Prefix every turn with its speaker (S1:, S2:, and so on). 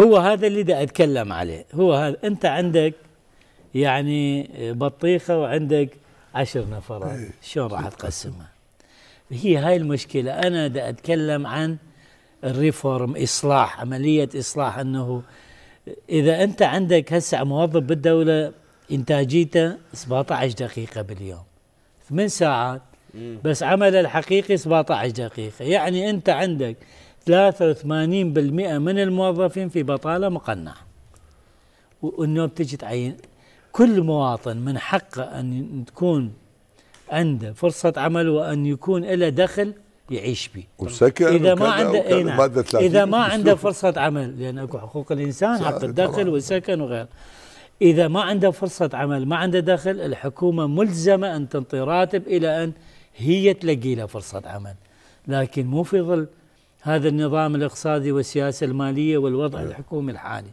S1: هو هذا اللي بدي اتكلم عليه هو هذا انت عندك يعني بطيخه وعندك عشر نفرات إيه. شلون راح تقسمها هي هاي المشكله انا بدي اتكلم عن الريفورم اصلاح عمليه اصلاح انه اذا انت عندك هسه موظف بالدوله انتاجيته 17 دقيقه باليوم ثمان ساعات بس عمله الحقيقي 17 دقيقه يعني انت عندك 83% من الموظفين في بطالة مقنعة وانه بتجي تعين كل مواطن من حقه ان تكون عنده فرصة عمل وان يكون له دخل يعيش به وسكن اذا ما عنده اي نعم اذا ما عنده فرصة عمل لان اكو حقوق الانسان حق الدخل والسكن وغيره اذا ما عنده فرصة عمل ما عنده دخل الحكومة ملزمة ان تنطي راتب الى ان هي تلقي له فرصة عمل لكن مو في ظل هذا النظام الاقتصادي والسياسه الماليه والوضع أيوه. الحكومي الحالي